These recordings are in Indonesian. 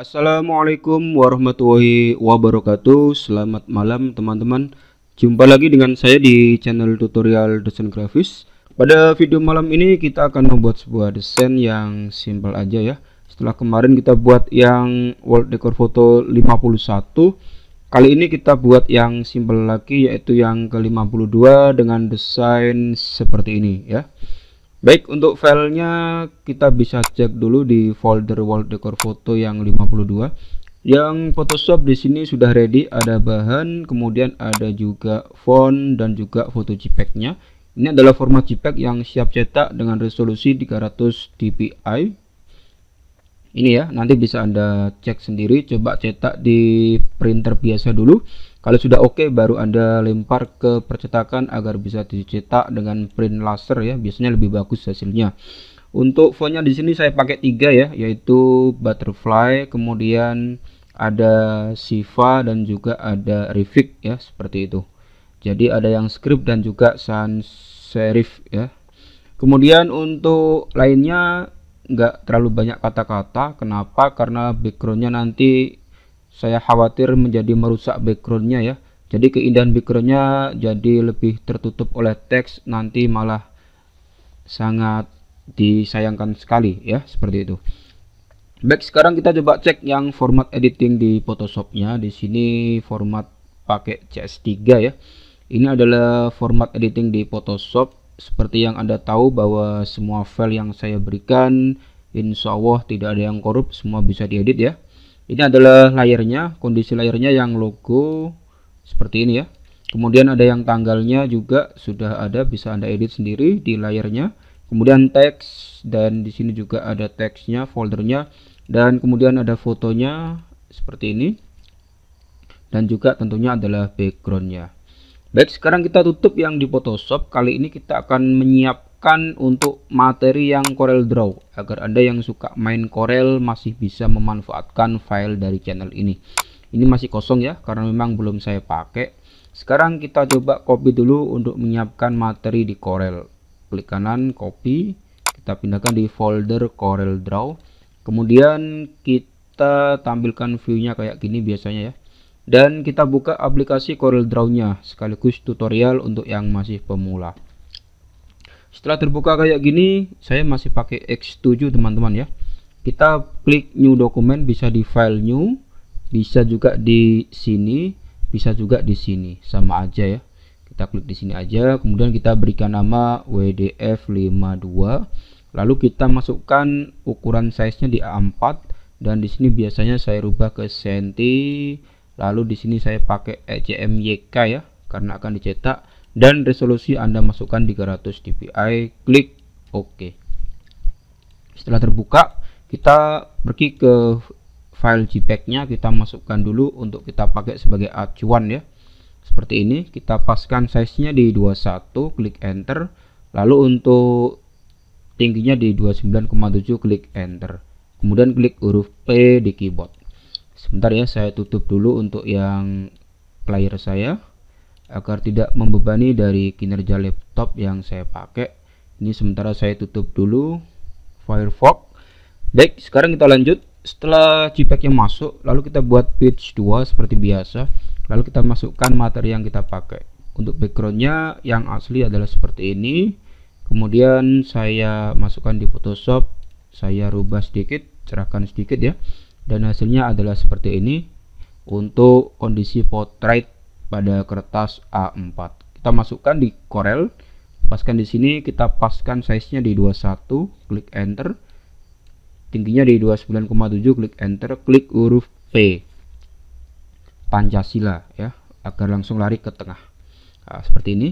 Assalamualaikum warahmatullahi wabarakatuh Selamat malam teman-teman Jumpa lagi dengan saya di channel tutorial desain grafis Pada video malam ini kita akan membuat sebuah desain yang simple aja ya Setelah kemarin kita buat yang world decor foto 51 Kali ini kita buat yang simple lagi yaitu yang ke 52 dengan desain seperti ini ya Baik, untuk filenya kita bisa cek dulu di folder wall decor foto yang 52. Yang Photoshop di sini sudah ready, ada bahan, kemudian ada juga font dan juga foto JPEG-nya. Ini adalah format JPEG yang siap cetak dengan resolusi 300 dpi. Ini ya, nanti bisa Anda cek sendiri, coba cetak di printer biasa dulu. Kalau sudah oke, okay, baru Anda lempar ke percetakan agar bisa dicetak dengan print laser ya. Biasanya lebih bagus hasilnya. Untuk fontnya di sini saya pakai tiga ya, yaitu butterfly, kemudian ada Siva dan juga ada Rivik ya, seperti itu. Jadi ada yang script dan juga sans serif ya. Kemudian untuk lainnya nggak terlalu banyak kata-kata. Kenapa? Karena backgroundnya nanti saya khawatir menjadi merusak backgroundnya ya jadi keindahan backgroundnya jadi lebih tertutup oleh teks nanti malah sangat disayangkan sekali ya seperti itu baik sekarang kita coba cek yang format editing di photoshopnya di sini format pakai CS3 ya ini adalah format editing di photoshop seperti yang anda tahu bahwa semua file yang saya berikan insya Allah tidak ada yang korup semua bisa diedit ya ini adalah layarnya, kondisi layarnya yang logo seperti ini ya. Kemudian ada yang tanggalnya juga sudah ada, bisa Anda edit sendiri di layarnya. Kemudian teks dan di sini juga ada teksnya, foldernya dan kemudian ada fotonya seperti ini. Dan juga tentunya adalah backgroundnya. Baik, sekarang kita tutup yang di Photoshop. Kali ini kita akan menyiapkan disiapkan untuk materi yang Corel Draw agar Anda yang suka main Corel masih bisa memanfaatkan file dari channel ini. Ini masih kosong ya karena memang belum saya pakai. Sekarang kita coba copy dulu untuk menyiapkan materi di Corel. Klik kanan copy, kita pindahkan di folder Corel Draw. Kemudian kita tampilkan view-nya kayak gini biasanya ya dan kita buka aplikasi Corel Draw-nya sekaligus tutorial untuk yang masih pemula setelah terbuka kayak gini saya masih pakai X7 teman-teman ya kita klik new Document bisa di file new bisa juga di sini bisa juga di sini sama aja ya kita klik di sini aja kemudian kita berikan nama WDF52 lalu kita masukkan ukuran size-nya di A4 dan di sini biasanya saya rubah ke senti lalu di sini saya pakai ECMYK ya karena akan dicetak dan resolusi Anda masukkan 300 dpi klik OK setelah terbuka kita pergi ke file JPEG nya kita masukkan dulu untuk kita pakai sebagai acuan ya seperti ini kita paskan size nya di 21 klik enter lalu untuk tingginya di 29,7 klik enter kemudian klik huruf P di keyboard sebentar ya saya tutup dulu untuk yang player saya agar tidak membebani dari kinerja laptop yang saya pakai ini sementara saya tutup dulu Firefox baik sekarang kita lanjut setelah jpeg yang masuk lalu kita buat page 2 seperti biasa lalu kita masukkan materi yang kita pakai untuk backgroundnya yang asli adalah seperti ini kemudian saya masukkan di Photoshop saya rubah sedikit cerahkan sedikit ya dan hasilnya adalah seperti ini untuk kondisi portrait pada kertas A4 kita masukkan di Corel paskan di sini kita paskan size-nya di 21 klik enter tingginya di 29,7 klik enter klik huruf P Pancasila ya agar langsung lari ke tengah nah, seperti ini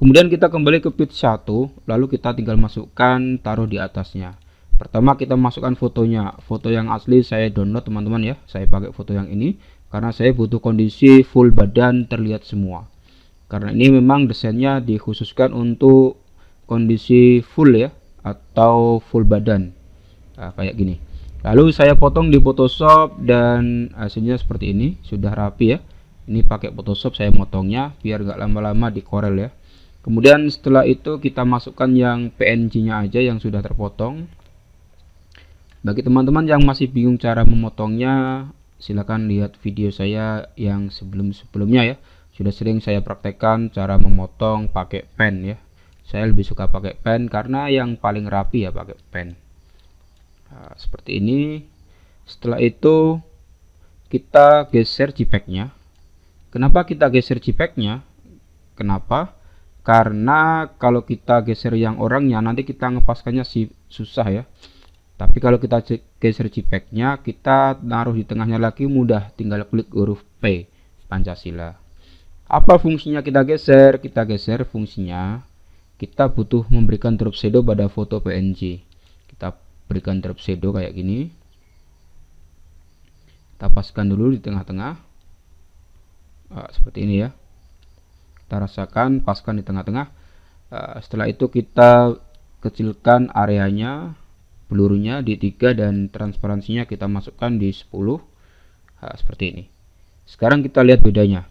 kemudian kita kembali ke page 1 lalu kita tinggal masukkan taruh di atasnya pertama kita masukkan fotonya foto yang asli saya download teman-teman ya saya pakai foto yang ini karena saya butuh kondisi full badan terlihat semua karena ini memang desainnya dikhususkan untuk kondisi full ya atau full badan nah, kayak gini lalu saya potong di Photoshop dan hasilnya seperti ini sudah rapi ya ini pakai Photoshop saya motongnya biar gak lama-lama di Corel ya kemudian setelah itu kita masukkan yang PNG nya aja yang sudah terpotong bagi teman-teman yang masih bingung cara memotongnya silakan lihat video saya yang sebelum-sebelumnya ya sudah sering saya praktekkan cara memotong pakai pen ya saya lebih suka pakai pen karena yang paling rapi ya pakai pen nah, seperti ini setelah itu kita geser jipeknya kenapa kita geser jipeknya kenapa karena kalau kita geser yang orangnya nanti kita ngepaskannya sih susah ya tapi kalau kita geser JPEG-nya, kita naruh di tengahnya lagi mudah, tinggal klik huruf P, Pancasila. Apa fungsinya kita geser? Kita geser fungsinya, kita butuh memberikan drop shadow pada foto PNG. Kita berikan drop shadow kayak gini. Kita paskan dulu di tengah-tengah. Ah, seperti ini ya. Kita rasakan, paskan di tengah-tengah. Ah, setelah itu kita kecilkan areanya pelurunya di 3 dan transparansinya kita masukkan di 10 ha, seperti ini sekarang kita lihat bedanya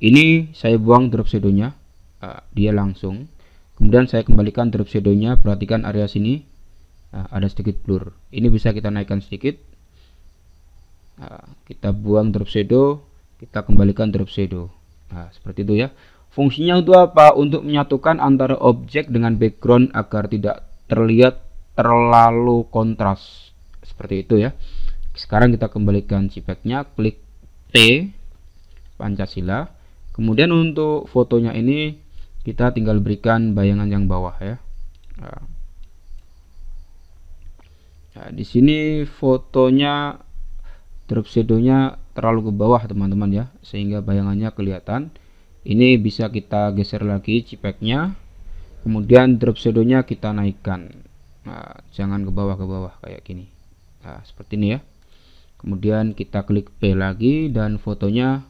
ini saya buang drop shadownya ha, dia langsung kemudian saya kembalikan drop shadownya perhatikan area sini ha, ada sedikit blur ini bisa kita naikkan sedikit ha, kita buang drop shadow kita kembalikan drop shadow ha, seperti itu ya fungsinya untuk apa untuk menyatukan antara objek dengan background agar tidak terlihat terlalu kontras seperti itu ya sekarang kita kembalikan jpeg klik T Pancasila kemudian untuk fotonya ini kita tinggal berikan bayangan yang bawah ya nah, nah di sini fotonya drop sedonya terlalu ke bawah teman-teman ya sehingga bayangannya kelihatan ini bisa kita geser lagi jpeg kemudian drop shadow kita naikkan nah, jangan ke bawah ke bawah kayak gini nah, seperti ini ya kemudian kita klik P lagi dan fotonya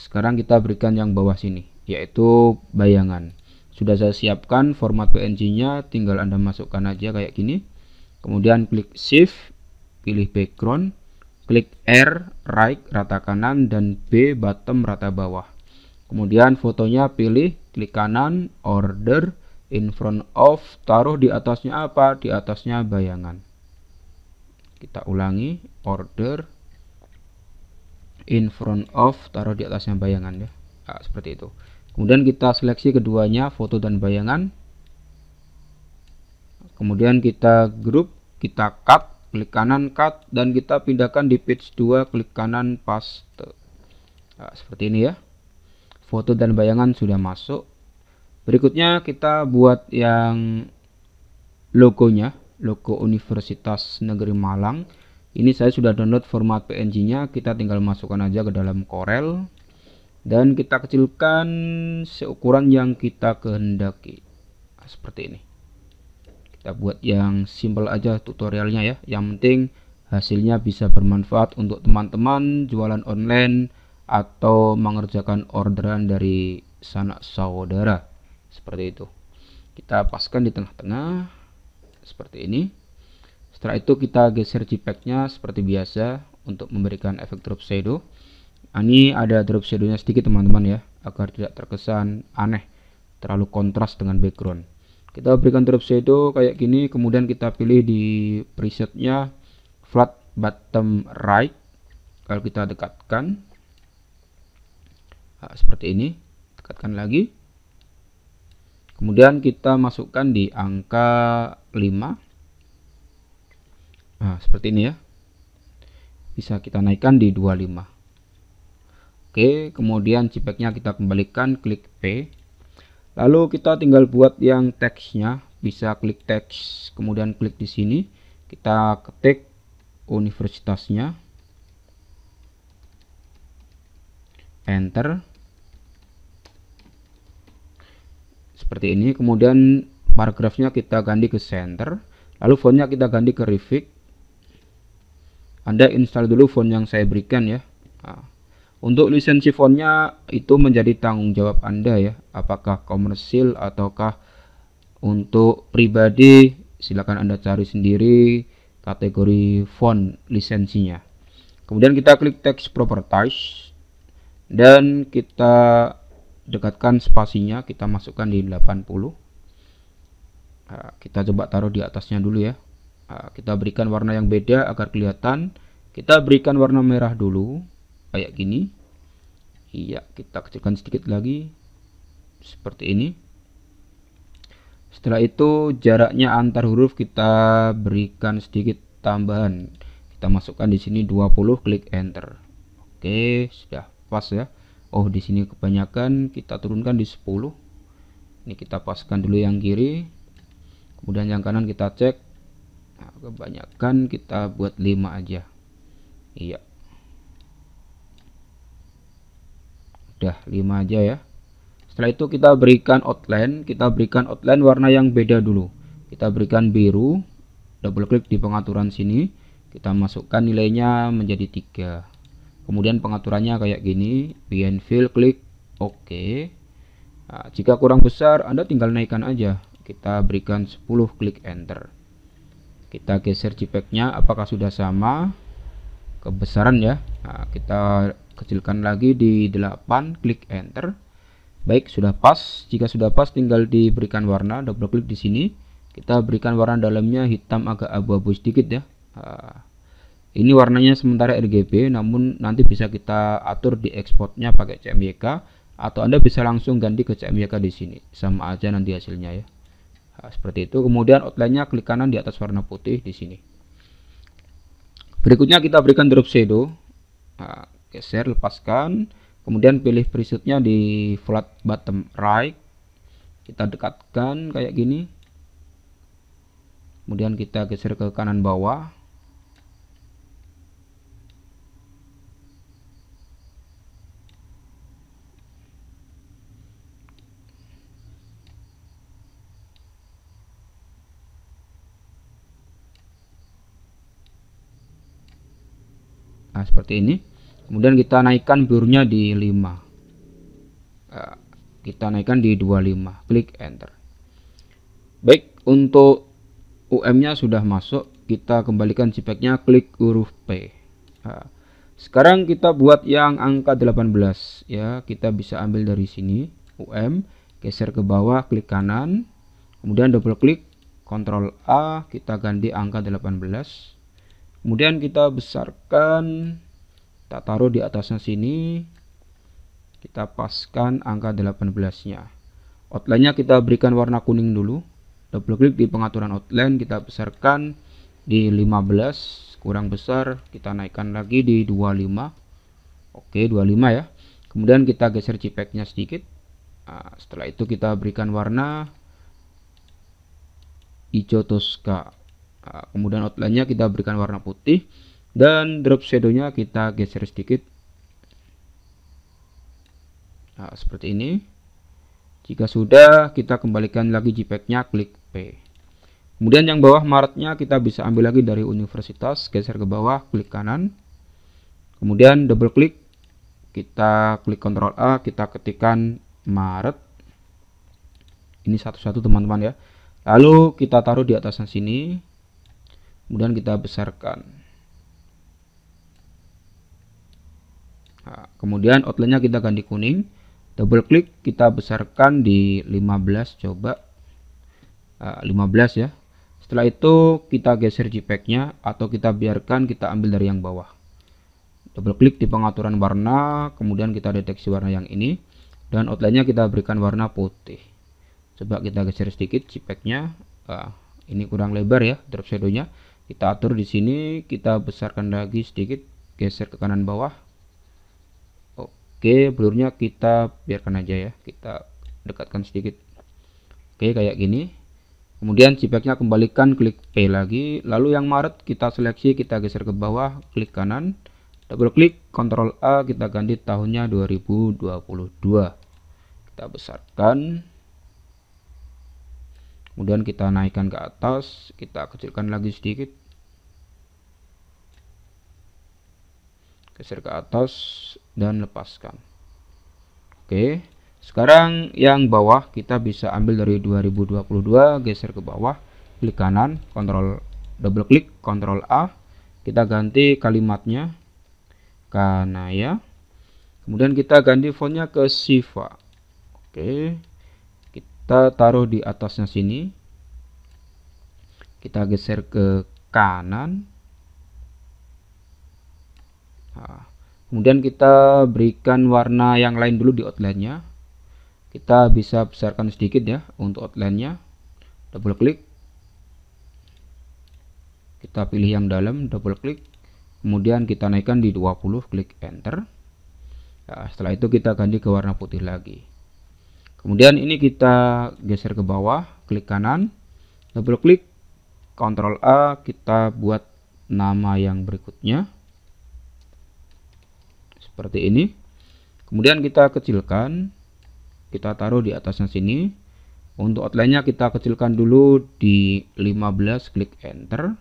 sekarang kita berikan yang bawah sini yaitu bayangan sudah saya siapkan format PNG nya tinggal anda masukkan aja kayak gini kemudian klik shift pilih background klik R right rata kanan dan B bottom rata bawah kemudian fotonya pilih klik kanan order in front of taruh di atasnya apa? Di atasnya bayangan. Kita ulangi order in front of taruh di atasnya bayangan ya. Nah, seperti itu. Kemudian kita seleksi keduanya foto dan bayangan. Kemudian kita grup, kita cut, klik kanan cut dan kita pindahkan di page 2 klik kanan paste. Nah, seperti ini ya. Foto dan bayangan sudah masuk Berikutnya kita buat yang logonya, logo Universitas Negeri Malang. Ini saya sudah download format PNG-nya, kita tinggal masukkan aja ke dalam Corel dan kita kecilkan seukuran yang kita kehendaki. Nah, seperti ini. Kita buat yang simple aja tutorialnya ya. Yang penting hasilnya bisa bermanfaat untuk teman-teman jualan online atau mengerjakan orderan dari sanak saudara seperti itu kita paskan di tengah-tengah seperti ini setelah itu kita geser jpegnya seperti biasa untuk memberikan efek drop shadow nah, ini ada drop shadow-nya sedikit teman-teman ya agar tidak terkesan aneh terlalu kontras dengan background kita berikan drop shadow kayak gini kemudian kita pilih di presetnya flat bottom right kalau kita dekatkan nah, seperti ini dekatkan lagi kemudian kita masukkan di angka 5 nah seperti ini ya bisa kita naikkan di 25 Oke, kemudian JPEG-nya kita kembalikan, klik P. Lalu kita tinggal buat yang teksnya, bisa klik teks, kemudian klik di sini. Kita ketik universitasnya. Enter. seperti ini kemudian paragrafnya kita ganti ke center lalu fontnya kita ganti ke Revit anda install dulu font yang saya berikan ya nah, untuk lisensi fontnya itu menjadi tanggung jawab anda ya apakah komersil ataukah untuk pribadi silakan anda cari sendiri kategori font lisensinya kemudian kita klik text properties dan kita dekatkan spasinya kita masukkan di 80 ah, kita coba taruh di atasnya dulu ya ah, kita berikan warna yang beda agar kelihatan kita berikan warna merah dulu kayak gini iya kita kecilkan sedikit lagi seperti ini setelah itu jaraknya antar huruf kita berikan sedikit tambahan kita masukkan di sini 20 klik enter oke sudah pas ya oh di sini kebanyakan kita turunkan di 10 ini kita paskan dulu yang kiri kemudian yang kanan kita cek nah, kebanyakan kita buat 5 aja iya udah 5 aja ya setelah itu kita berikan outline kita berikan outline warna yang beda dulu kita berikan biru double klik di pengaturan sini kita masukkan nilainya menjadi tiga kemudian pengaturannya kayak gini bn fill klik oke nah, jika kurang besar Anda tinggal naikkan aja kita berikan 10 klik enter kita geser JPEG-nya apakah sudah sama kebesaran ya nah, kita kecilkan lagi di 8 klik enter baik sudah pas jika sudah pas tinggal diberikan warna double klik di sini kita berikan warna dalamnya hitam agak abu-abu sedikit ya nah, ini warnanya sementara RGB namun nanti bisa kita atur di exportnya pakai CMYK atau Anda bisa langsung ganti ke CMYK di sini sama aja nanti hasilnya ya nah, seperti itu kemudian outline-nya klik kanan di atas warna putih di sini berikutnya kita berikan drop shadow nah, geser lepaskan kemudian pilih presetnya di flat bottom right kita dekatkan kayak gini kemudian kita geser ke kanan bawah nah seperti ini kemudian kita naikkan blurnya di 5 nah, kita naikkan di 25 klik enter baik untuk UM nya sudah masuk kita kembalikan JPEG-nya klik huruf P nah, sekarang kita buat yang angka 18 ya kita bisa ambil dari sini UM geser ke bawah klik kanan kemudian double klik Ctrl A kita ganti angka 18 kemudian kita besarkan kita taruh di atasnya sini kita paskan angka 18 nya outline nya kita berikan warna kuning dulu double klik di pengaturan outline kita besarkan di 15 kurang besar kita naikkan lagi di 25 oke 25 ya kemudian kita geser JPEG nya sedikit nah, setelah itu kita berikan warna hijau toska Nah, kemudian outline-nya kita berikan warna putih dan drop shadow-nya kita geser sedikit nah, seperti ini jika sudah kita kembalikan lagi jpeg-nya klik P kemudian yang bawah maretnya kita bisa ambil lagi dari universitas geser ke bawah klik kanan kemudian double klik kita klik Ctrl A kita ketikkan Maret ini satu-satu teman-teman ya lalu kita taruh di atasan sini kemudian kita besarkan nah, kemudian outline-nya kita ganti kuning double klik kita besarkan di 15 coba uh, 15 ya setelah itu kita geser JPEG-nya atau kita biarkan kita ambil dari yang bawah double klik di pengaturan warna kemudian kita deteksi warna yang ini dan outline-nya kita berikan warna putih coba kita geser sedikit JPEG-nya uh, ini kurang lebar ya drop shadow-nya kita atur di sini kita besarkan lagi sedikit geser ke kanan bawah oke blurnya kita biarkan aja ya kita dekatkan sedikit oke kayak gini kemudian jpeg kembalikan klik P lagi lalu yang Maret kita seleksi kita geser ke bawah klik kanan double klik Ctrl A kita ganti tahunnya 2022 kita besarkan kemudian kita naikkan ke atas kita kecilkan lagi sedikit geser ke atas dan lepaskan oke sekarang yang bawah kita bisa ambil dari 2022 geser ke bawah klik kanan kontrol double klik kontrol A kita ganti kalimatnya karena ya, kemudian kita ganti fontnya ke Siva oke kita taruh di atasnya sini kita geser ke kanan nah, kemudian kita berikan warna yang lain dulu di outline-nya kita bisa besarkan sedikit ya untuk outline-nya double klik kita pilih yang dalam double klik kemudian kita naikkan di 20 klik enter nah, setelah itu kita ganti ke warna putih lagi kemudian ini kita geser ke bawah klik kanan double klik Ctrl A kita buat nama yang berikutnya seperti ini kemudian kita kecilkan kita taruh di atasnya sini untuk outline-nya kita kecilkan dulu di 15 klik enter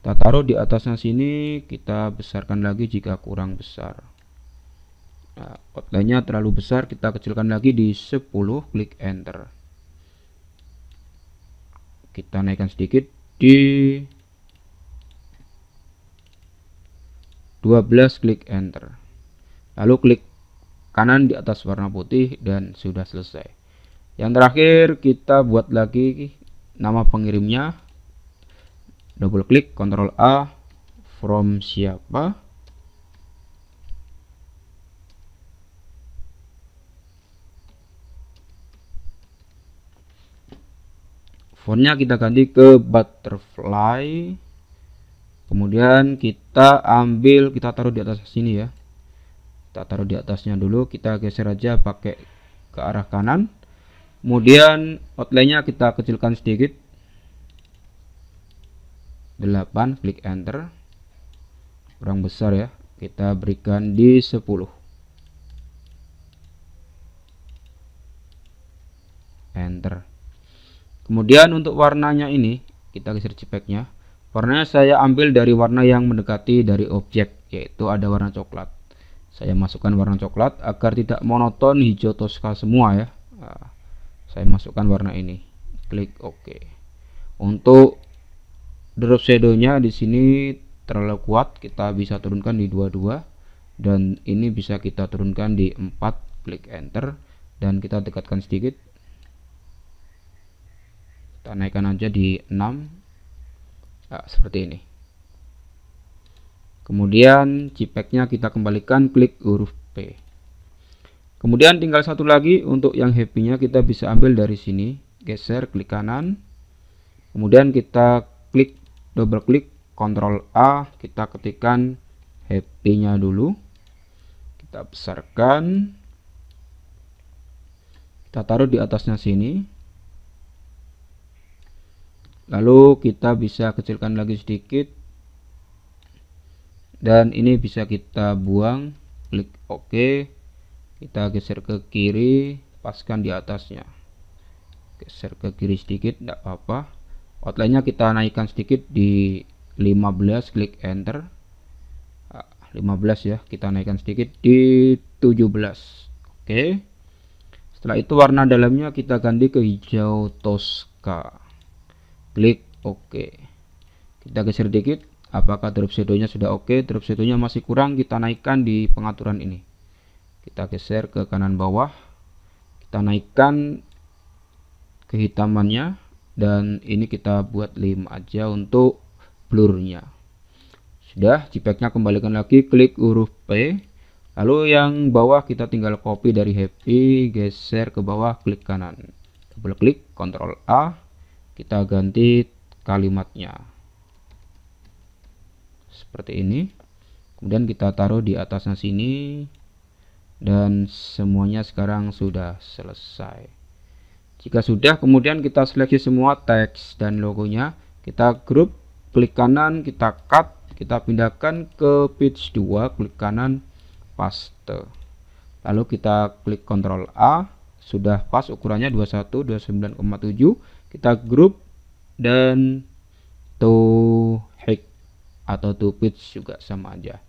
kita taruh di atasnya sini kita besarkan lagi jika kurang besar nah, outline-nya terlalu besar kita kecilkan lagi di 10 klik enter kita naikkan sedikit di 12 klik enter lalu klik kanan di atas warna putih dan sudah selesai yang terakhir kita buat lagi nama pengirimnya double klik Ctrl A from siapa fontnya kita ganti ke butterfly kemudian kita ambil kita taruh di atas sini ya kita taruh di atasnya dulu kita geser aja pakai ke arah kanan kemudian outline-nya kita kecilkan sedikit 8 klik enter kurang besar ya kita berikan di 10 enter kemudian untuk warnanya ini kita geser cipeknya warnanya saya ambil dari warna yang mendekati dari objek yaitu ada warna coklat saya masukkan warna coklat agar tidak monoton hijau toska semua ya ah, saya masukkan warna ini klik OK untuk drop shadownya di sini terlalu kuat kita bisa turunkan di 22 dan ini bisa kita turunkan di 4 klik enter dan kita dekatkan sedikit kita naikkan aja di 6 nah, ya, seperti ini kemudian JPEG-nya kita kembalikan klik huruf P kemudian tinggal satu lagi untuk yang happy-nya kita bisa ambil dari sini geser klik kanan kemudian kita klik double klik Ctrl A kita ketikkan happy-nya dulu kita besarkan kita taruh di atasnya sini lalu kita bisa kecilkan lagi sedikit dan ini bisa kita buang klik OK kita geser ke kiri paskan di atasnya geser ke kiri sedikit tidak apa-apa outline-nya kita naikkan sedikit di 15 klik enter 15 ah, ya kita naikkan sedikit di 17 oke setelah itu warna dalamnya kita ganti ke hijau toska klik OK kita geser dikit apakah drop shadow-nya sudah oke okay? drop nya masih kurang kita naikkan di pengaturan ini kita geser ke kanan bawah kita naikkan kehitamannya dan ini kita buat 5 aja untuk blur-nya. sudah JPEG-nya kembalikan lagi klik huruf P lalu yang bawah kita tinggal copy dari happy geser ke bawah klik kanan double klik Ctrl A kita ganti kalimatnya seperti ini kemudian kita taruh di atasnya sini dan semuanya sekarang sudah selesai jika sudah kemudian kita seleksi semua teks dan logonya kita grup klik kanan kita cut kita pindahkan ke page 2 klik kanan paste lalu kita klik Ctrl A sudah pas ukurannya 21 29,7 kita grup dan to hack atau to pitch juga sama aja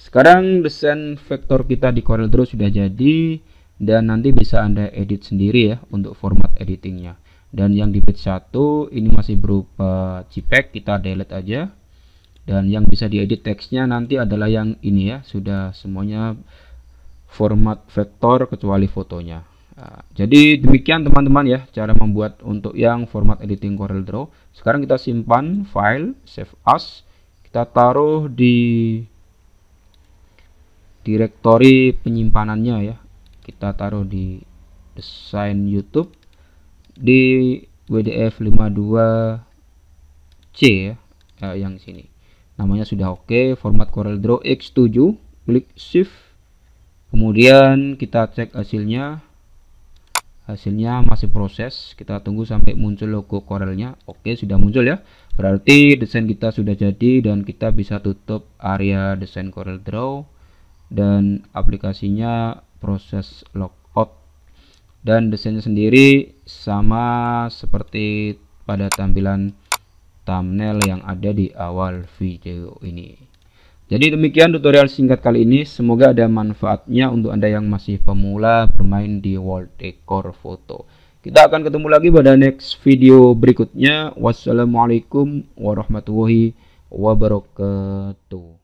sekarang desain vektor kita di Corel Draw sudah jadi dan nanti bisa anda edit sendiri ya untuk format editingnya dan yang di page 1 ini masih berupa JPEG kita delete aja dan yang bisa diedit teksnya nanti adalah yang ini ya sudah semuanya format vektor kecuali fotonya Ah, jadi demikian teman-teman ya cara membuat untuk yang format editing Corel Draw. Sekarang kita simpan file save as. Kita taruh di direktori penyimpanannya ya. Kita taruh di desain YouTube di WDF 52C ya, ya yang sini. Namanya sudah oke, format Corel Draw X7, klik shift. Kemudian kita cek hasilnya hasilnya masih proses kita tunggu sampai muncul logo korelnya. oke sudah muncul ya berarti desain kita sudah jadi dan kita bisa tutup area desain Corel Draw dan aplikasinya proses logout dan desainnya sendiri sama seperti pada tampilan thumbnail yang ada di awal video ini jadi demikian tutorial singkat kali ini, semoga ada manfaatnya untuk Anda yang masih pemula bermain di Wall Decor Foto. Kita akan ketemu lagi pada next video berikutnya. Wassalamualaikum warahmatullahi wabarakatuh.